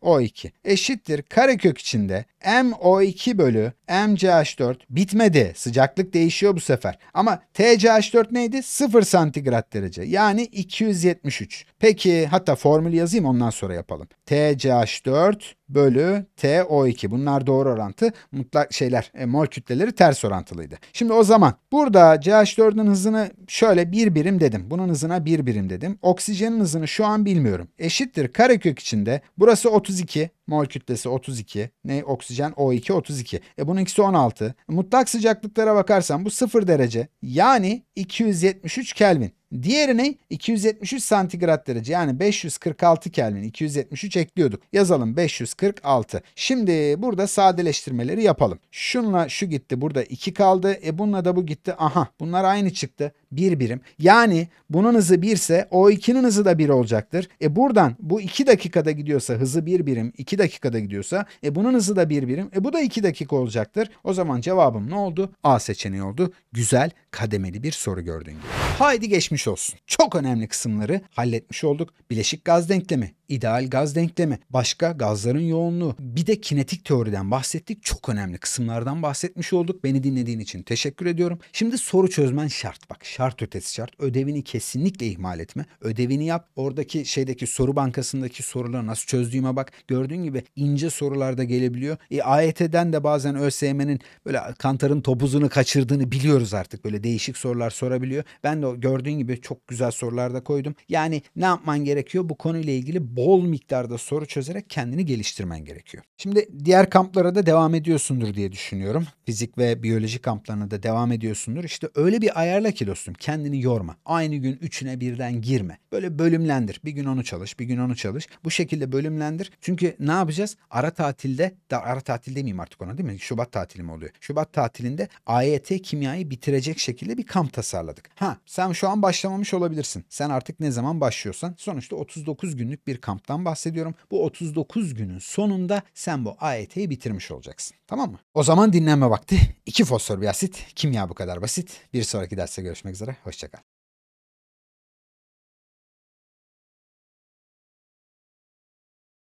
O2 eşittir karekök içinde MO2 bölü MCH4 bitmedi. Sıcaklık değişiyor bu sefer. Ama TCH4 neydi? 0 santigrat derece. Yani 273. Peki hatta formülü yazayım ondan sonra yapalım. TCH4 bölü TO2. Bunlar doğru orantı. Mutlak şeyler e, mol kütleleri ters orantılıydı. Şimdi o zaman burada CH4'ün hızını şöyle bir birim dedim. Bunun hızına bir birim dedim. oks oksijenin hızını şu an bilmiyorum. Eşittir karekök içinde. Burası 32. Mol kütlesi 32. Ne oksijen O2 32. E bunun ikisi 16. Mutlak sıcaklıklara bakarsan bu 0 derece. Yani 273 Kelvin. Diğeri 273 santigrat derece yani 546 Kelvin 273 ekliyorduk. Yazalım 546. Şimdi burada sadeleştirmeleri yapalım. Şunla şu gitti burada 2 kaldı. E bununla da bu gitti. Aha bunlar aynı çıktı. bir birim. Yani bunun hızı 1 ise o 2'nin hızı da 1 olacaktır. E buradan bu 2 dakikada gidiyorsa hızı 1 birim 2 dakikada gidiyorsa e bunun hızı da 1 birim. E bu da 2 dakika olacaktır. O zaman cevabım ne oldu? A seçeneği oldu. Güzel kademeli bir soru gördüğün gibi. Haydi geçmiş olsun. Çok önemli kısımları halletmiş olduk. Bileşik gaz denklemi, ideal gaz denklemi, başka gazların yoğunluğu, bir de kinetik teoriden bahsettik. Çok önemli kısımlardan bahsetmiş olduk. Beni dinlediğin için teşekkür ediyorum. Şimdi soru çözmen şart bak. Şart ötesi şart. Ödevini kesinlikle ihmal etme. Ödevini yap. Oradaki şeydeki soru bankasındaki soruları nasıl çözdüğüme bak. Gördüğün gibi ince sorularda gelebiliyor. E, AYT'den e de bazen ÖSYM'nin böyle kantarın topuzunu kaçırdığını biliyoruz artık. Böyle değişik sorular sorabiliyor. Ben de gördüğün gibi çok güzel sorularda koydum. Yani ne yapman gerekiyor? Bu konuyla ilgili bol miktarda soru çözerek kendini geliştirmen gerekiyor. Şimdi diğer kamplara da devam ediyorsundur diye düşünüyorum. Fizik ve biyoloji kamplarına da devam ediyorsundur. İşte öyle bir ayarla ki dostum kendini yorma. Aynı gün üçüne birden girme. Böyle bölümlendir. Bir gün onu çalış, bir gün onu çalış. Bu şekilde bölümlendir. Çünkü ne yapacağız? Ara tatilde, da ara tatil demeyeyim artık ona değil mi? Şubat tatili mi oluyor? Şubat tatilinde AYT kimyayı bitirecek şekilde bir kamp tasarladık. Ha sen şu an başlamamış olabilirsin. Sen artık ne zaman başlıyorsan sonuçta 39 günlük bir kamptan bahsediyorum. Bu 39 günün sonunda sen bu AYT'yi e bitirmiş olacaksın. Tamam mı? O zaman dinlenme vakti. 2 fosfor bir asit. Kimya bu kadar basit. Bir sonraki derste görüşmek üzere. Hoşçakal.